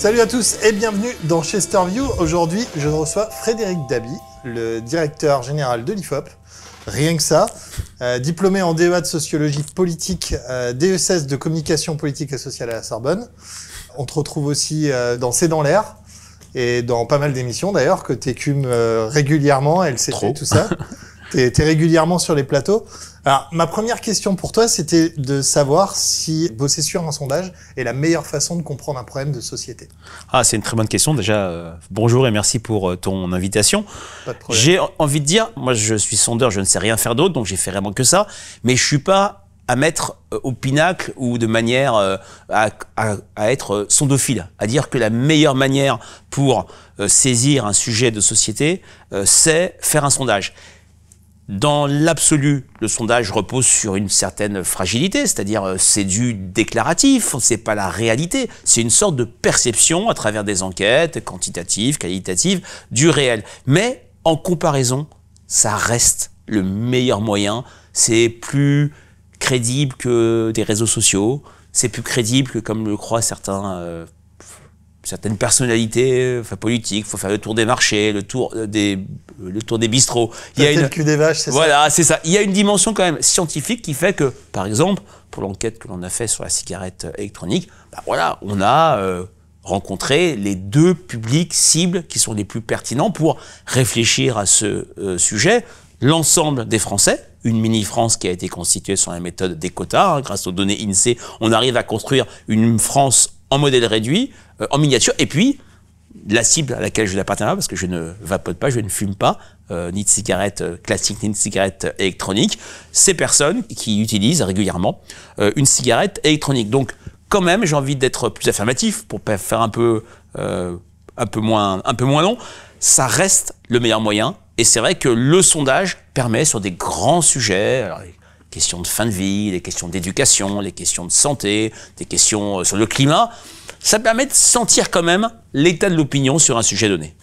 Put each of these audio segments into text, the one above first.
Salut à tous et bienvenue dans Chesterview. Aujourd'hui, je reçois Frédéric Dabi, le directeur général de l'IFOP. Rien que ça. Euh, diplômé en DEA de sociologie politique, euh, DESS de communication politique et sociale à la Sorbonne. On te retrouve aussi euh, dans C'est dans l'air et dans pas mal d'émissions d'ailleurs que tu écumes régulièrement, LCT, Trop. tout ça. tu es, régulièrement sur les plateaux. Alors, ma première question pour toi, c'était de savoir si bosser sur un sondage est la meilleure façon de comprendre un problème de société. Ah, c'est une très bonne question. Déjà, euh, bonjour et merci pour euh, ton invitation. J'ai envie de dire, moi je suis sondeur, je ne sais rien faire d'autre, donc j'ai fait vraiment que ça, mais je suis pas à mettre euh, au pinacle ou de manière à, à, à, être sondophile, à dire que la meilleure manière pour saisir un sujet de société, c'est faire un sondage. Dans l'absolu, le sondage repose sur une certaine fragilité, c'est-à-dire euh, c'est du déclaratif, c'est pas la réalité, c'est une sorte de perception à travers des enquêtes quantitatives, qualitatives, du réel. Mais en comparaison, ça reste le meilleur moyen, c'est plus crédible que des réseaux sociaux, c'est plus crédible que comme le croient certains euh, certaines personnalités enfin, euh, politiques. Il faut faire le tour des marchés, le tour euh, des, euh, le bistrots. Il y a une... voilà, c'est ça. Il y a une dimension quand même scientifique qui fait que, par exemple, pour l'enquête que l'on a faite sur la cigarette électronique, bah voilà, on a rencontré les deux publics cibles qui sont les plus pertinents pour réfléchir à ce sujet. L'ensemble des Français, une mini-France qui a été constituée sur la méthode des quotas. Hein. grâce aux données INSEE, on arrive à construire une France en modèle réduit, euh, en miniature. Et puis, la cible à laquelle je n'appartiens pas, parce que je ne vapote pas, je ne fume pas, euh, ni de cigarette euh, classique, ni de cigarette électronique, ces personnes qui utilisent régulièrement une cigarette électronique. Donc, quand même, j'ai envie d'être plus affirmatif pour faire un peu, un, peu moins, un peu moins long. Ça reste le meilleur moyen. Et c'est vrai que le sondage permet sur des grands sujets, les questions de fin de vie, les questions d'éducation, les questions de santé, des questions sur le climat, ça permet de sentir quand même l'état de l'opinion sur un sujet donné.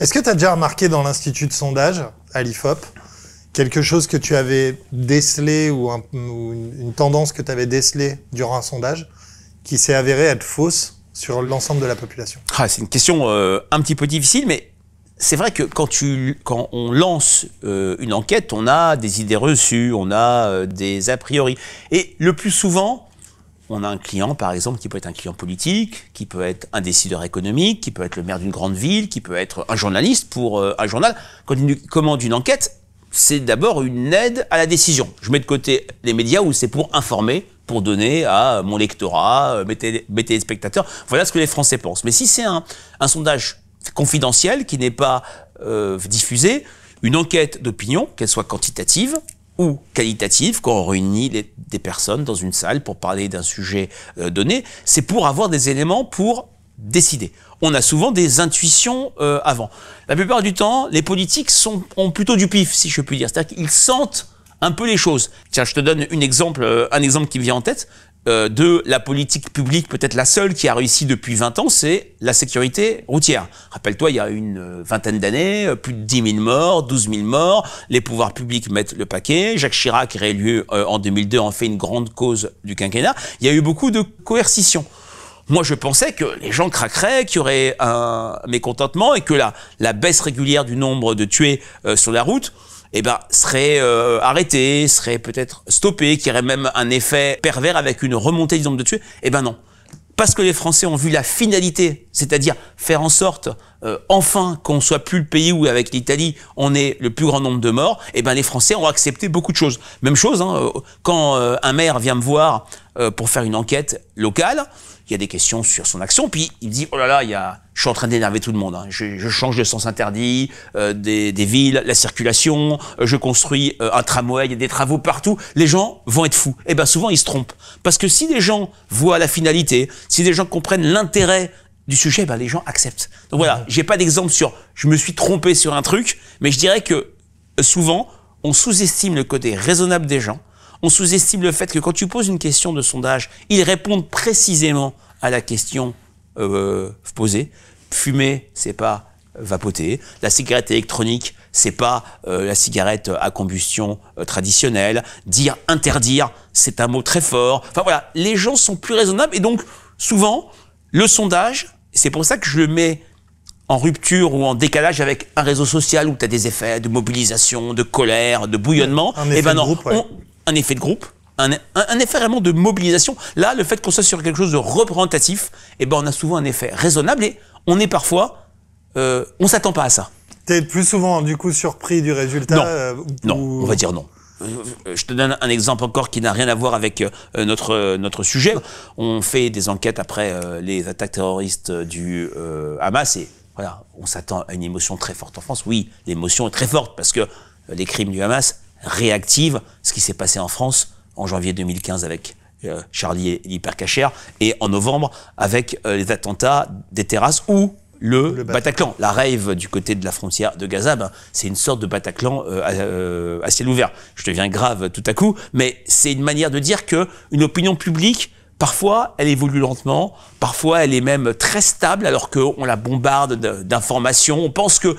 Est-ce que tu as déjà remarqué dans l'Institut de sondage, à l'IFOP, quelque chose que tu avais décelé ou, une tendance que tu avais décelée durant un sondage qui s'est avérée être fausse sur l'ensemble de la population ah, C'est une question euh, un petit peu difficile, mais c'est vrai que quand, on lance euh, une enquête, on a des idées reçues, on a euh, des a priori. Et le plus souvent, on a un client, par exemple, qui peut être un client politique, qui peut être un décideur économique, qui peut être le maire d'une grande ville, qui peut être un journaliste pour euh, un journal. Quand il commande une enquête, c'est d'abord une aide à la décision. Je mets de côté les médias où c'est pour informer, pour donner à mon lectorat, euh, mes, téléspectateurs. Voilà ce que les Français pensent. Mais si c'est un, sondage confidentiel qui n'est pas euh, diffusé, une enquête d'opinion, qu'elle soit quantitative, ou qualitatif, quand on réunit des personnes dans une salle pour parler d'un sujet euh, donné, c'est pour avoir des éléments pour décider. On a souvent des intuitions euh, avant. La plupart du temps, les politiques ont plutôt du pif, si je puis dire. C'est-à-dire qu'ils sentent un peu les choses. Tiens, je te donne exemple, euh, un exemple qui me vient en tête. Euh, de la politique publique, peut-être la seule qui a réussi depuis 20 ans, c'est la sécurité routière. Rappelle-toi, il y a une euh, vingtaine d'années, euh, plus de 10 000 morts, 12 000 morts, les pouvoirs publics mettent le paquet, Jacques Chirac, réélu lieu en 2002, en fait une grande cause du quinquennat, il y a eu beaucoup de coercition. Moi, je pensais que les gens craqueraient, qu'il y aurait un mécontentement et que la, la baisse régulière du nombre de tués sur la route, eh ben, serait euh, arrêté, serait peut-être stoppé, qui aurait même un effet pervers avec une remontée du nombre de tués. Eh ben non. Parce que les Français ont vu la finalité, c'est-à-dire faire en sorte euh, enfin qu'on soit plus le pays où avec l'Italie on est le plus grand nombre de morts, eh ben les Français ont accepté beaucoup de choses. Même chose, hein, euh, quand un maire vient me voir pour faire une enquête locale, il y a des questions sur son action. Puis il dit, oh là là, il y a, je suis en train d'énerver tout le monde. Hein. Je, change de sens interdit, euh, des, villes, la circulation, euh, je construis euh, un tramway, il y a des travaux partout. Les gens vont être fous. Et eh bien souvent, ils se trompent. Parce que si les gens voient la finalité, si des gens comprennent l'intérêt du sujet, ben, les gens acceptent. Donc voilà, j'ai pas d'exemple sur je me suis trompé sur un truc, mais je dirais que souvent, on sous-estime le côté raisonnable des gens, on sous-estime le fait que quand tu poses une question de sondage, ils répondent précisément à la question euh, posée. Fumer, c'est pas vapoter. La cigarette électronique, c'est pas euh, la cigarette à combustion euh, traditionnelle. Dire interdire, c'est un mot très fort. Enfin voilà, les gens sont plus raisonnables et donc souvent le sondage, c'est pour ça que je le mets en rupture ou en décalage avec un réseau social où tu as des effets de mobilisation, de colère, de bouillonnement. et eh ben un effet de groupe, un, effet vraiment de mobilisation. Là, le fait qu'on soit sur quelque chose de représentatif, eh ben, on a souvent un effet raisonnable et on est parfois, euh, on s'attend pas à ça. Tu es plus souvent du coup surpris du résultat. Non, euh, on va dire non. Euh, je te donne un exemple encore qui n'a rien à voir avec euh, notre, notre sujet. On fait des enquêtes après les attaques terroristes du Hamas et voilà, on s'attend à une émotion très forte en France. Oui, l'émotion est très forte parce que les crimes du Hamas, réactive, ce qui s'est passé en France en janvier 2015 avec euh, Charlie et l'hypercachère, et en novembre avec euh, les attentats des terrasses ou le, Bataclan. La rêve du côté de la frontière de Gaza, ben, c'est une sorte de Bataclan euh, à, ciel ouvert. Je deviens grave tout à coup, mais c'est une manière de dire que une opinion publique, parfois, elle évolue lentement, parfois, elle est même très stable, alors qu'on la bombarde d'informations. On pense qu'un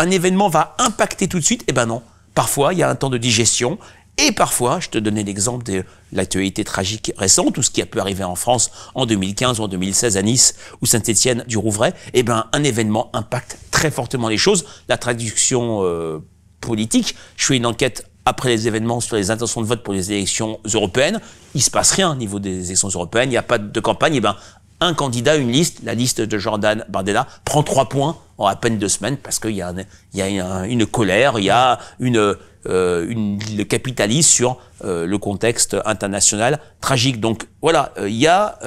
un événement va impacter tout de suite. et eh ben non, Parfois, il y a un temps de digestion. Et parfois, je te donnais l'exemple de l'actualité tragique récente, ou ce qui a pu arriver en France en 2015 ou en 2016 à Nice ou Saint-Étienne du Rouvray, eh ben, un événement impacte très fortement les choses. La traduction euh, politique, je fais une enquête après les événements sur les intentions de vote pour les élections européennes. Il se passe rien au niveau des élections européennes, il n'y a pas de campagne. Eh ben, un candidat, une liste, la liste de Jordan Bardella prend trois points en à peine deux semaines parce qu'il y a, il y une colère, il y a une, euh, le capitalisme sur euh, le contexte international tragique. Donc voilà, euh, il y a,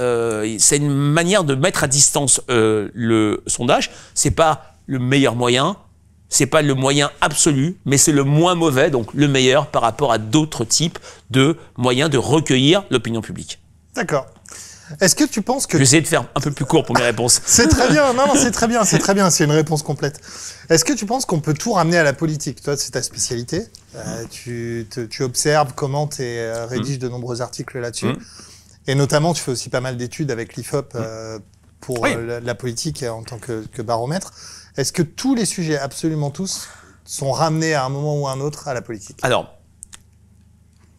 c'est une manière de mettre à distance le sondage. C'est pas le meilleur moyen, c'est pas le moyen absolu, mais c'est le moins mauvais, donc le meilleur par rapport à d'autres types de moyens de recueillir l'opinion publique. D'accord. Est-ce que tu penses que... Je vais de faire un peu plus court pour mes réponses. c'est très bien, non, c'est très bien, c'est très bien, c'est une réponse complète. Est-ce que tu penses qu'on peut tout ramener à la politique Toi, c'est ta spécialité. Euh, tu, observes, commentes et euh, rédiges de nombreux articles là-dessus. Mmh. Et notamment, tu fais aussi pas mal d'études avec l'IFOP mmh. euh, pour la, politique en tant que, baromètre. Est-ce que tous les sujets, absolument tous, sont ramenés à un moment ou à un autre à la politique Alors,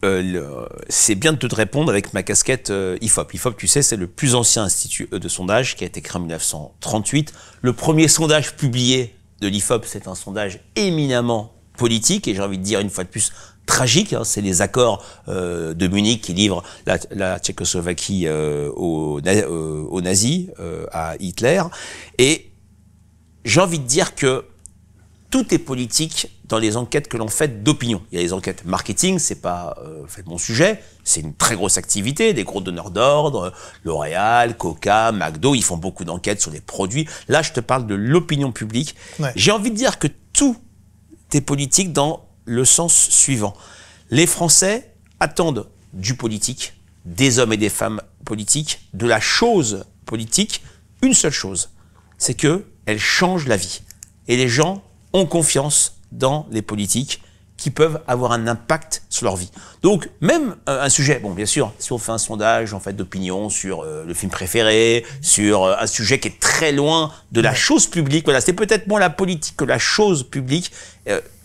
euh, c'est bien de te répondre avec ma casquette euh, IFOP. IFOP, tu sais, c'est le plus ancien institut euh, de sondage qui a été créé en 1938. Le premier sondage publié de l'IFOP, c'est un sondage éminemment politique et j'ai envie de dire une fois de plus tragique. Hein. c'est les accords de Munich qui livrent la, Tchécoslovaquie aux, aux, nazis, à Hitler. Et j'ai envie de dire que tout est politique dans les enquêtes que l'on fait d'opinion. Il y a les enquêtes marketing, c'est pas euh, fait mon sujet, c'est une très grosse activité, des gros donneurs d'ordre, L'Oréal, Coca, McDo, ils font beaucoup d'enquêtes sur les produits. Là, je te parle de l'opinion publique. J'ai envie de dire que tout est politique dans le sens suivant. Les Français attendent du politique, des hommes et des femmes politiques, de la chose politique, une seule chose, c'est que elle change la vie. Et les gens ont confiance dans les politiques qui peuvent avoir un impact sur leur vie. Donc même euh, un sujet, bon bien sûr, si on fait un sondage en fait d'opinion sur euh, le film préféré, sur euh, un sujet qui est très loin de la chose publique, voilà, c'est peut-être moins la politique que la chose publique.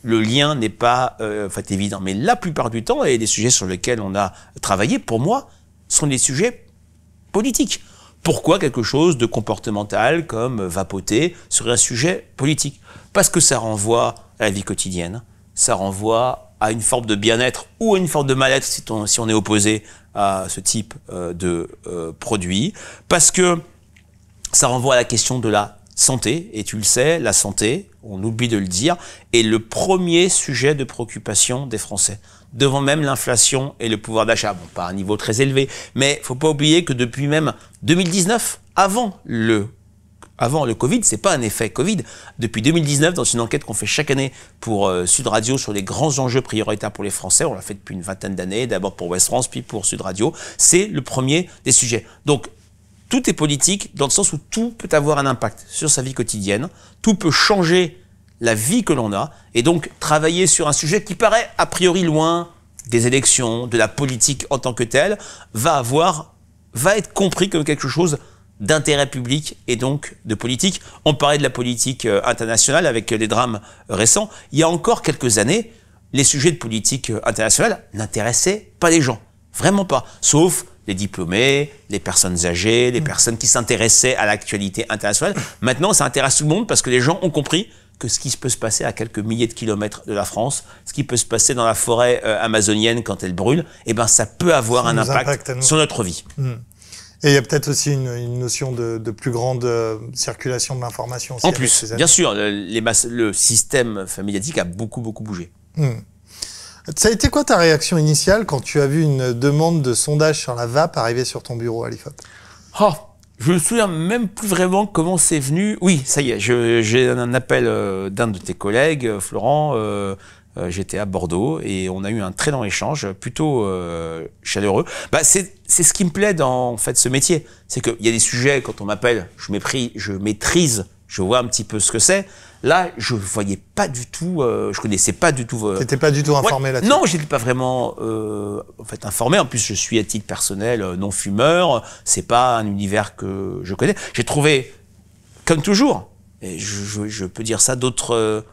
le lien n'est pas en fait évident, mais la plupart du temps, et les sujets sur lesquels on a travaillé, pour moi, sont des sujets politiques. Pourquoi quelque chose de comportemental comme vapoter serait un sujet politique Parce que ça renvoie à la vie quotidienne, ça renvoie à une forme de bien-être ou à une forme de mal-être si, on est opposé à ce type euh, de euh, produit, parce que ça renvoie à la question de la santé, et tu le sais, la santé, on oublie de le dire, est le premier sujet de préoccupation des Français devant même l'inflation et le pouvoir d'achat. Bon, pas un niveau très élevé, mais il faut pas oublier que depuis même 2019, avant le avant le Covid, c'est pas un effet Covid. Depuis 2019, dans une enquête qu'on fait chaque année pour euh, Sud Radio sur les grands enjeux prioritaires pour les Français, on l'a fait depuis une vingtaine d'années, d'abord pour West France, puis pour Sud Radio, c'est le premier des sujets. Donc, tout est politique dans le sens où tout peut avoir un impact sur sa vie quotidienne, tout peut changer la vie que l'on a, et donc travailler sur un sujet qui paraît a priori loin des élections, de la politique en tant que telle, va avoir, va être compris comme quelque chose d'intérêt public et donc de politique. On parlait de la politique euh, internationale avec les drames euh, récents. Il y a encore quelques années, les sujets de politique euh, internationale n'intéressaient pas les gens. Vraiment pas. Sauf les diplômés, les personnes âgées, les mm. personnes qui s'intéressaient à l'actualité internationale. Maintenant, ça intéresse tout le monde parce que les gens ont compris que ce qui peut se passer à quelques milliers de kilomètres de la France, ce qui peut se passer dans la forêt euh, amazonienne quand elle brûle, eh ben, ça peut avoir un impact sur notre vie. Hmm. Et il y a peut-être aussi une, notion de, plus grande euh, circulation de l'information. En plus, bien sûr, le, les le système médiatique a beaucoup, beaucoup bougé. Hmm. Ça a été quoi ta réaction initiale quand tu as vu une demande de sondage sur la vape arriver sur ton bureau à l'IFOP je me souviens même plus vraiment comment c'est venu. Oui, ça y est, j'ai un appel euh, d'un de tes collègues, euh, Florent. Euh, j'étais à Bordeaux et on a eu un très long échange, plutôt chaleureux. Bah, c'est ce qui me plaît dans en fait ce métier, c'est qu'il y a des sujets quand on m'appelle, je, je maîtrise, je vois un petit peu ce que c'est. Là, je voyais pas du tout, euh, je connaissais pas du tout. Euh, n'étais pas du tout informé là-dessus. Non, n'étais pas vraiment euh, en fait informé. En plus, je suis à titre personnel euh, non fumeur. C'est pas un univers que je connais. J'ai trouvé, comme toujours, et je, peux dire ça, d'autres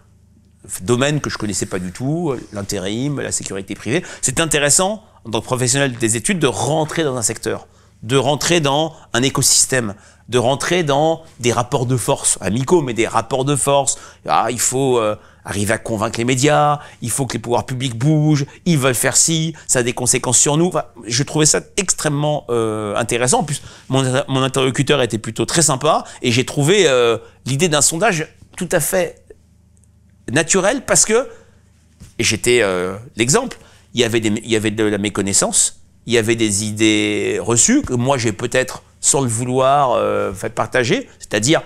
domaines que je ne connaissais pas du tout, l'intérim, la sécurité privée. C'est intéressant en tant que professionnel des études de rentrer dans un secteur de rentrer dans un écosystème, de rentrer dans des rapports de force, amicaux, mais des rapports de force. Ah, il faut euh, arriver à convaincre les médias, il faut que les pouvoirs publics bougent, ils veulent faire ci, ça a des conséquences sur nous. je trouvais ça extrêmement euh, intéressant. En plus, mon, interlocuteur était plutôt très sympa et j'ai trouvé euh, l'idée d'un sondage tout à fait naturel parce que, et j'étais l'exemple, il y avait il y avait de la méconnaissance, il y avait des idées reçues que moi j'ai peut-être, sans le vouloir, euh, fait partager, c'est-à-dire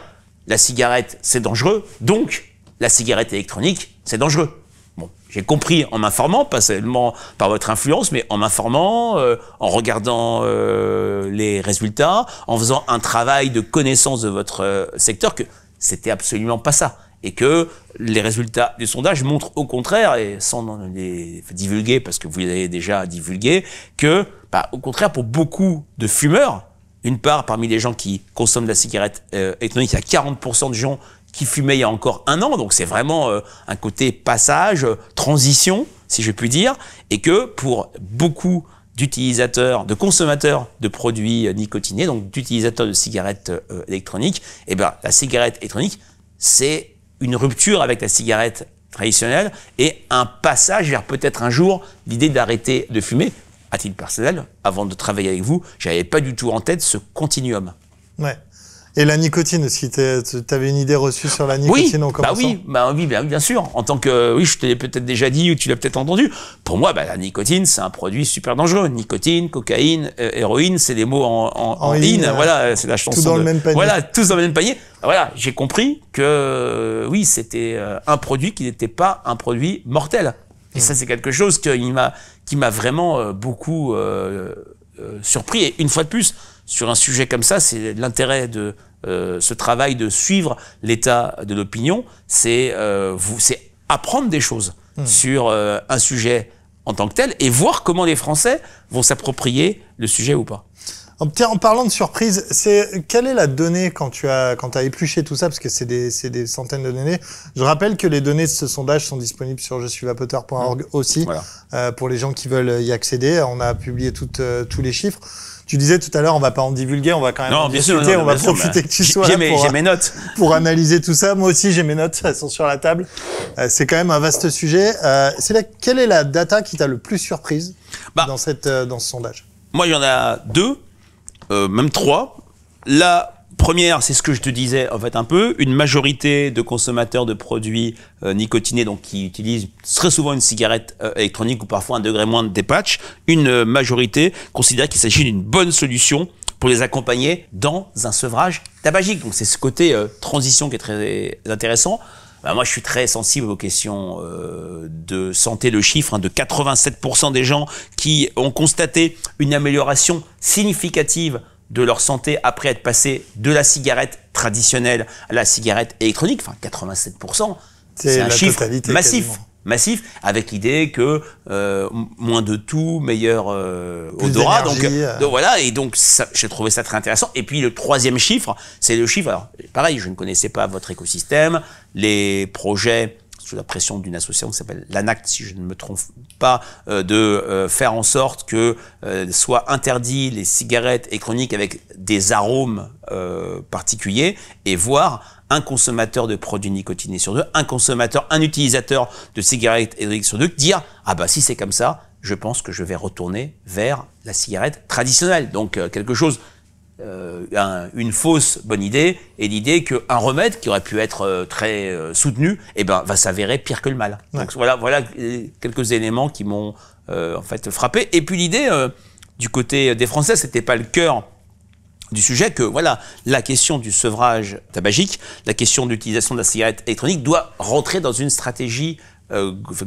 la cigarette c'est dangereux, donc la cigarette électronique c'est dangereux. Bon, j'ai compris en m'informant, pas seulement par votre influence, mais en m'informant, euh, en regardant euh, les résultats, en faisant un travail de connaissance de votre secteur, que c'était absolument pas ça et que les résultats du sondage montrent au contraire, et sans les divulguer parce que vous les avez déjà divulgués, que bah, au contraire pour beaucoup de fumeurs, une part parmi les gens qui consomment de la cigarette euh, électronique, il y a 40% de gens qui fumaient il y a encore un an, donc c'est vraiment euh, un côté passage, euh, transition, si je puis dire, et que pour beaucoup d'utilisateurs, de consommateurs de produits nicotinés, donc d'utilisateurs de cigarettes électroniques, eh ben, la cigarette électronique, c'est une rupture avec la cigarette traditionnelle et un passage vers peut-être un jour l'idée d'arrêter de fumer. À titre personnel, avant de travailler avec vous, j'avais pas du tout en tête ce continuum. Ouais. Et la nicotine, si tu avais une idée reçue sur la nicotine bah oui, bah oui, bah oui, bien sûr. En tant que, oui, je te l'ai peut-être déjà dit ou tu l'as peut-être entendu. Pour moi, bah, la nicotine, c'est un produit super dangereux. Nicotine, cocaïne, euh, héroïne, c'est des mots en, ligne. Voilà, c'est la chanson. Tout dans le même panier. Voilà, tous dans le même panier. Voilà, j'ai compris que, oui, c'était euh, un produit qui n'était pas un produit mortel. Et hmm. ça, c'est quelque chose que, qui m'a vraiment euh, beaucoup surpris. Et une fois de plus, sur un sujet comme ça, c'est l'intérêt de euh, ce travail de suivre l'état de l'opinion, c'est euh, apprendre des choses hmm. sur euh, un sujet en tant que tel et voir comment les Français vont s'approprier le sujet ou pas. En, parlant de surprise, c'est quelle est la donnée quand tu as quand as épluché tout ça parce que c'est des, centaines de données. Je rappelle que les données de ce sondage sont disponibles sur je suis vapoteur.org hmm. aussi pour les gens qui veulent y accéder. On a publié toutes, tous les chiffres. Tu disais tout à l'heure, on va pas en divulguer, on va quand même discuter, on va profiter que tu sois là pour, mes notes. pour analyser tout ça. Moi aussi, j'ai mes notes, elles sont sur la table. Euh, c'est quand même un vaste sujet. Euh, c'est la, quelle est la data qui t'a le plus surprise bah. dans, cette, euh, dans ce sondage Moi, il y en a deux, même trois. La Première, c'est ce que je te disais en fait un peu, une majorité de consommateurs de produits euh, nicotinés, donc qui utilisent très souvent une cigarette euh, électronique ou parfois un degré moins de dépatch, une euh, majorité considère qu'il s'agit d'une bonne solution pour les accompagner dans un sevrage tabagique. Donc c'est ce côté transition qui est très intéressant. Bah, moi, je suis très sensible aux questions de santé. Le chiffre hein, de 87% des gens qui ont constaté une amélioration significative de leur santé après être passé de la cigarette traditionnelle à la cigarette électronique, enfin 87%, c'est un chiffre massif. Massif, avec l'idée que euh, moins de tout, meilleur euh, odorat. Donc, de euh, euh. voilà, et donc j'ai trouvé ça très intéressant. Et puis le troisième chiffre, c'est le chiffre. pareil, je ne connaissais pas votre écosystème, les projets la pression d'une association qui s'appelle l'ANACT, si je ne me trompe pas, euh, de euh, faire en sorte que euh, soient interdits les cigarettes électroniques avec des arômes particuliers et voir un consommateur de produits nicotinés sur deux, un consommateur, un utilisateur de cigarettes électroniques sur deux, dire ah bah si c'est comme ça, je pense que je vais retourner vers la cigarette traditionnelle. Donc quelque chose euh, une fausse bonne idée et l'idée qu'un remède qui aurait pu être euh, très euh, soutenu et eh ben, va s'avérer pire que le mal. Donc voilà, voilà quelques éléments qui m'ont en fait frappé. Et puis l'idée du côté des Français, n'était pas le cœur du sujet que voilà la question du sevrage tabagique, la question de l'utilisation de la cigarette électronique doit rentrer dans une stratégie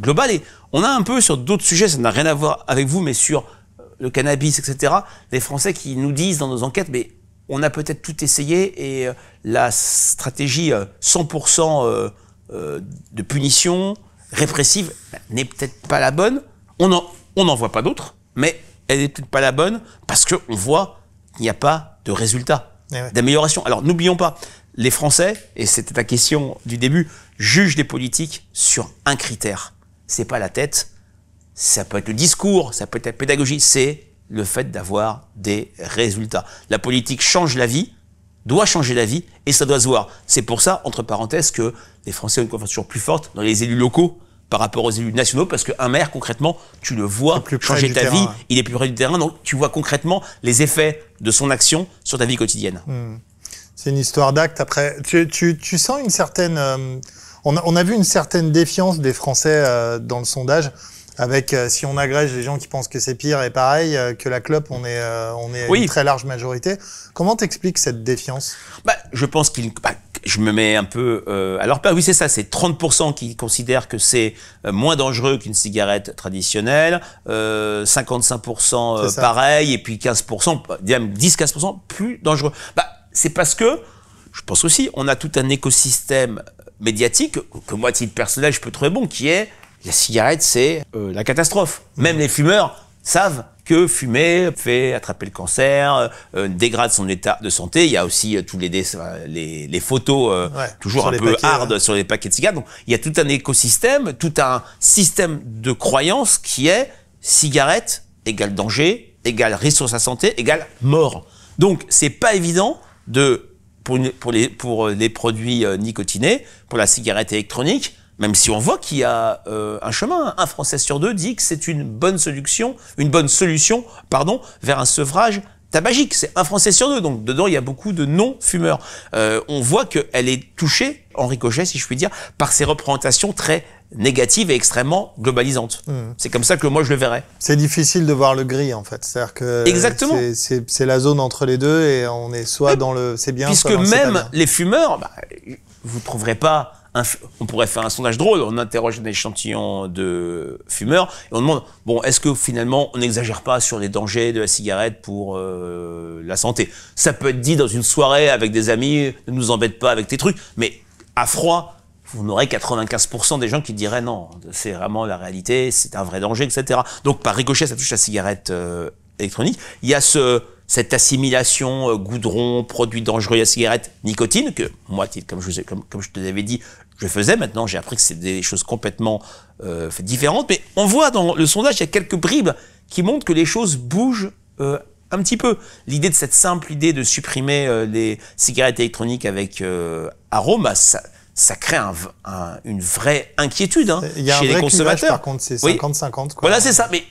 globale. Et on a un peu sur d'autres sujets, ça n'a rien à voir avec vous, mais sur le cannabis, etc., les Français qui nous disent dans nos enquêtes, mais on a peut-être tout essayé et euh, la stratégie 100% euh, euh, de punition répressive n'est peut-être pas la bonne. On n'en on voit pas d'autres, mais elle n'est peut-être pas la bonne parce qu'on voit qu'il n'y a pas de résultat, eh d'amélioration. Alors n'oublions pas, les Français, et c'était la question du début, jugent des politiques sur un critère. C'est pas la tête, ça peut être le discours, ça peut être la pédagogie, c'est le fait d'avoir des résultats. La politique change la vie, doit changer la vie, et ça doit se voir. C'est pour ça, entre parenthèses, que les Français ont une confiance toujours plus forte dans les élus locaux par rapport aux élus nationaux, parce qu'un maire, concrètement, tu le vois changer ta vie, il est plus près du terrain, donc tu vois concrètement les effets de son action sur ta vie quotidienne. Hmm. C'est une histoire d'acte. Après, tu, tu, tu, sens une certaine... Euh, on, a, on, a, vu une certaine défiance des Français euh, dans le sondage. Avec, euh, si on agrège les gens qui pensent que c'est pire et pareil, euh, que la clope, on est, euh, on est une très large majorité. Comment t'expliques cette défiance bah, Je pense qu'il. Bah, je me mets un peu à leur père. Oui, c'est ça, c'est 30% qui considèrent que c'est moins dangereux qu'une cigarette traditionnelle, 55% pareil, et puis 15%, 10-15% plus dangereux. Bah, c'est parce que, je pense aussi, on a tout un écosystème médiatique, que, moitié moi, à titre personnel, je peux trouver bon, qui est la cigarette, c'est euh, la catastrophe. Même les fumeurs savent que fumer fait attraper le cancer, euh, euh, dégrade son état de santé. Il y a aussi tous les, les, les photos toujours un peu hard sur les paquets de cigarettes. Donc il y a tout un écosystème, tout un système de croyances qui est cigarette égale danger, égale risque sur sa santé, égale mort. Donc c'est pas évident de pour, les, pour les produits nicotinés, pour la cigarette électronique, même si on voit qu'il y a euh, un chemin, un Français sur deux dit que c'est une bonne solution, une bonne solution, pardon, vers un sevrage tabagique. C'est un Français sur deux, donc dedans il y a beaucoup de non-fumeurs. Euh, on voit qu'elle est touchée, Henri Cochet si je puis dire, par ces représentations très négatives et extrêmement globalisantes. Hmm. C'est comme ça que moi je le verrais. C'est difficile de voir le gris en fait. C'est-à-dire que exactement, c'est la zone entre les deux et on est soit dans le c'est bien. Puisque soit même les fumeurs, bah, vous trouverez pas on pourrait faire un sondage drôle, on interroge un échantillon de fumeurs et on demande, bon, est-ce que finalement on n'exagère pas sur les dangers de la cigarette pour euh, la santé Ça peut être dit dans une soirée avec des amis, ne nous embête pas avec tes trucs, mais à froid, vous n'aurez 95% des gens qui diraient non, c'est vraiment la réalité, c'est un vrai danger, etc. Donc par ricochet, ça touche la cigarette euh, électronique. Il y a cette assimilation euh, goudron, produit dangereux à cigarette, nicotine, que moi, comme je, comme je te l'avais dit, je faisais. Maintenant, j'ai appris que c'est des choses complètement euh, différentes. Mais on voit dans le sondage, il y a quelques bribes qui montrent que les choses bougent euh, un petit peu. L'idée de cette simple idée de supprimer euh, les cigarettes électroniques avec arôme, bah, ça, crée un, une vraie inquiétude hein, il y a chez un vrai les consommateurs. par contre, c'est 50-50. Voilà, c'est ça. Mais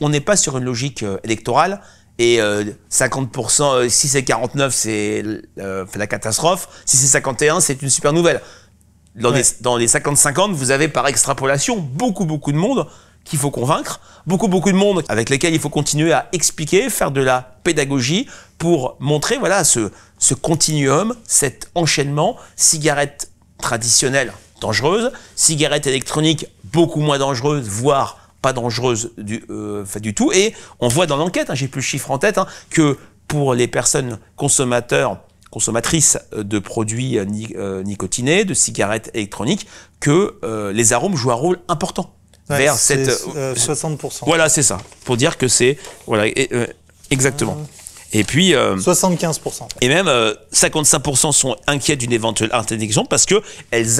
on n'est pas sur une logique électorale et 50%, si c'est 49, c'est la catastrophe, si c'est 51, c'est une super nouvelle. Dans, les 50-50, vous avez par extrapolation beaucoup, beaucoup de monde qu'il faut convaincre, beaucoup, beaucoup de monde avec lesquels il faut continuer à expliquer, faire de la pédagogie pour montrer voilà, ce, continuum, cet enchaînement, cigarette traditionnelle dangereuse, cigarette électronique beaucoup moins dangereuse, voire pas dangereuse euh, du, tout. Et on voit dans l'enquête, hein, j'ai plus le chiffre en tête, hein, que pour les personnes consommateurs consommatrices euh, de produits euh, euh, nicotinés, de cigarettes électroniques, que les arômes jouent un rôle important vers cette 60%. Voilà, c'est ça. Pour dire que c'est voilà exactement. Et puis 75%. Et même 55% sont inquiets d'une éventuelle interdiction parce que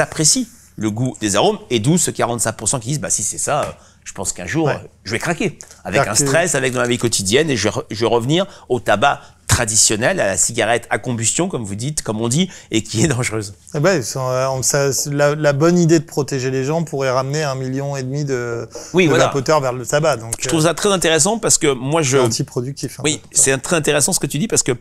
apprécient le goût des arômes et d'où ce 45% qui disent bah si c'est ça je pense qu'un jour, je vais craquer. Avec un stress, avec dans la vie quotidienne, et je je vais revenir au tabac traditionnelle à la cigarette à combustion, comme vous dites, comme on dit, et qui est dangereuse. Eh ben, euh, la, bonne idée de protéger les gens pourrait ramener un million et demi de, oui, vapoteurs vers le tabac. Donc, je trouve euh, ça très intéressant parce que moi je. anti-productif. Hein, oui, c'est très intéressant ce que tu dis parce que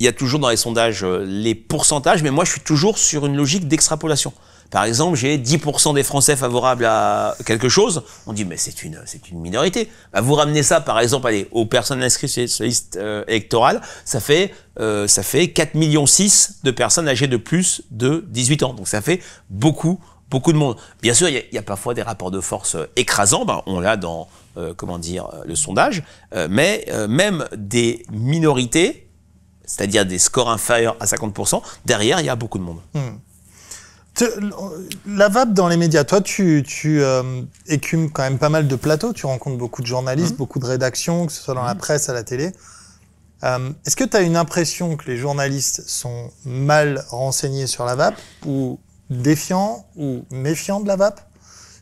il y a toujours dans les sondages euh, les pourcentages, mais moi je suis toujours sur une logique d'extrapolation. Par exemple, j'ai 10% des Français favorables à quelque chose. On dit, mais c'est une, c'est une minorité. Bah, vous ramenez ça, par exemple, allez, aux personnes inscrites sur la liste euh, électorale, ça fait, euh, ça fait 4 millions 6 de personnes âgées de plus de 18 ans. Donc ça fait beaucoup, beaucoup de monde. Bien sûr, il y, a parfois des rapports de force euh, écrasants. Bah, on l'a dans, euh, comment dire, le sondage. mais même des minorités, c'est-à-dire des scores inférieurs à 50%, derrière, il y a beaucoup de monde. Hmm. La vape dans les médias, toi, tu, euh, écumes quand même pas mal de plateaux, tu rencontres beaucoup de journalistes, mmh. beaucoup de rédactions, que ce soit dans la mmh. presse, à la télé. Euh, est-ce que tu as une impression que les journalistes sont mal renseignés sur la vape, ou défiants, ou méfiants de la vape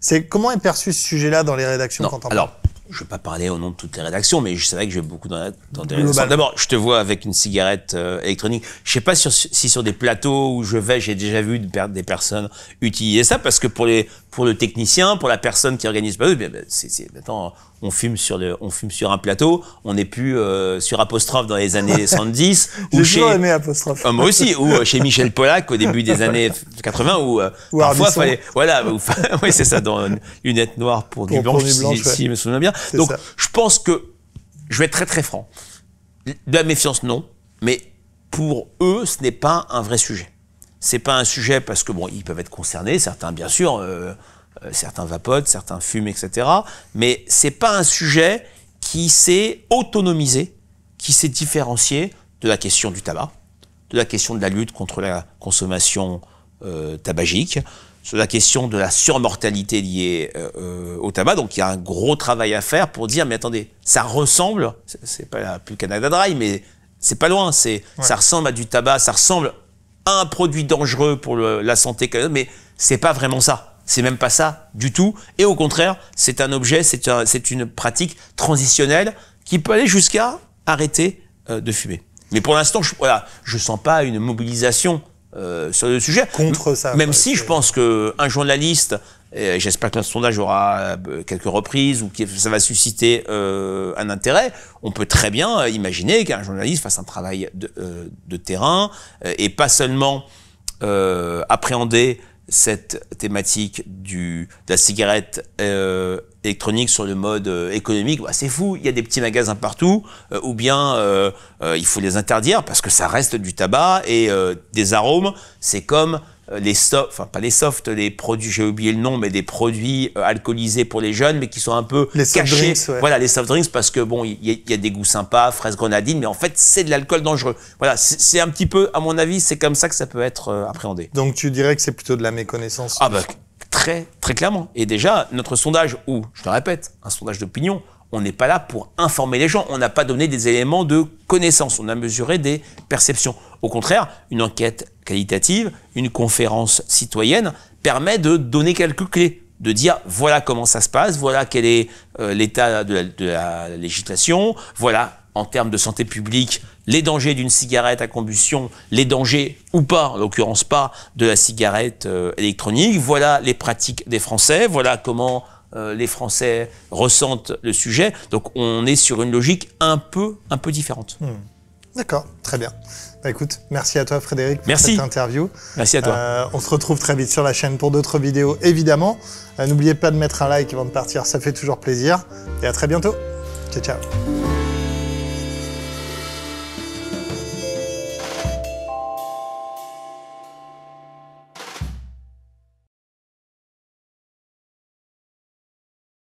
C'est Comment est perçu ce sujet-là dans les rédactions quand on Alors, je vais pas parler au nom de toutes les rédactions, mais c'est vrai que j'ai beaucoup dans, dans D'abord, je te vois avec une cigarette euh, électronique. Je sais pas sur, si sur des plateaux où je vais, j'ai déjà vu des personnes utiliser ça parce que pour les, pour le technicien, pour la personne qui organise, bah c'est, maintenant on fume sur le, on fume sur un plateau, on n'est plus euh, sur apostrophe dans les années 70 ou chez aimé apostrophe. Ah, moi aussi ou euh, chez Michel Polac au début des années 80 euh, ou parfois voilà oui c'est ça dans une noires pour, pour du blanc, si, je me souviens bien. Donc je pense que je vais être très très franc. De la méfiance non, mais pour eux ce n'est pas un vrai sujet. C'est pas un sujet parce que bon ils peuvent être concernés certains bien sûr euh, certains vapotent, certains fument, etc. Mais c'est pas un sujet qui s'est autonomisé, qui s'est différencié de la question du tabac, de la question de la lutte contre la consommation euh, tabagique, de la question de la surmortalité liée euh, au tabac. Donc il y a un gros travail à faire pour dire mais attendez, ça ressemble, c'est pas plus Canada Dry, mais c'est pas loin, ça ressemble à du tabac, ça ressemble à un produit dangereux pour la santé, mais c'est pas vraiment ça c'est même pas ça du tout. Et au contraire, c'est un objet, c'est une pratique transitionnelle qui peut aller jusqu'à arrêter euh, de fumer. Mais pour l'instant, je, voilà, je sens pas une mobilisation euh, sur le sujet. Contre ça. Même si je pense qu'un journaliste, j'espère que le sondage aura euh, quelques reprises ou que ça va susciter un intérêt, on peut très bien imaginer qu'un journaliste fasse un travail de, de terrain et pas seulement appréhender cette thématique du, de la cigarette euh, électronique sur le mode euh, économique, bah, c'est fou, il y a des petits magasins partout, euh, ou bien il faut les interdire parce que ça reste du tabac et des arômes, c'est comme euh, les soft, enfin pas les softs, les produits, j'ai oublié le nom, mais des produits euh, alcoolisés pour les jeunes, mais qui sont un peu les cachés. Drinks, Voilà, les soft drinks, parce que bon, il y, a des goûts sympas, fraises grenadine mais en fait, c'est de l'alcool dangereux. Voilà, c'est un petit peu, à mon avis, c'est comme ça que ça peut être euh, appréhendé. Donc tu dirais que c'est plutôt de la méconnaissance. Ah bah, très, très clairement. Et déjà, notre sondage, ou je te répète, un sondage d'opinion, on n'est pas là pour informer les gens, on n'a pas donné des éléments de connaissance, on a mesuré des perceptions. Au contraire, une enquête qualitative, une conférence citoyenne permet de donner quelques clés, de dire voilà comment ça se passe, voilà quel est euh, l'état de, la législation, voilà en termes de santé publique les dangers d'une cigarette à combustion, les dangers ou pas, en l'occurrence pas, de la cigarette euh, électronique, voilà les pratiques des Français, voilà comment euh, les Français ressentent le sujet. Donc on est sur une logique un peu, un peu différente. Hmm. D'accord, très bien. Bah, écoute, merci à toi Frédéric pour cette interview. Merci à toi. Euh, on se retrouve très vite sur la chaîne pour d'autres vidéos, évidemment. Euh, n'oubliez pas de mettre un like avant de partir, ça fait toujours plaisir. Et à très bientôt. Ciao, ciao.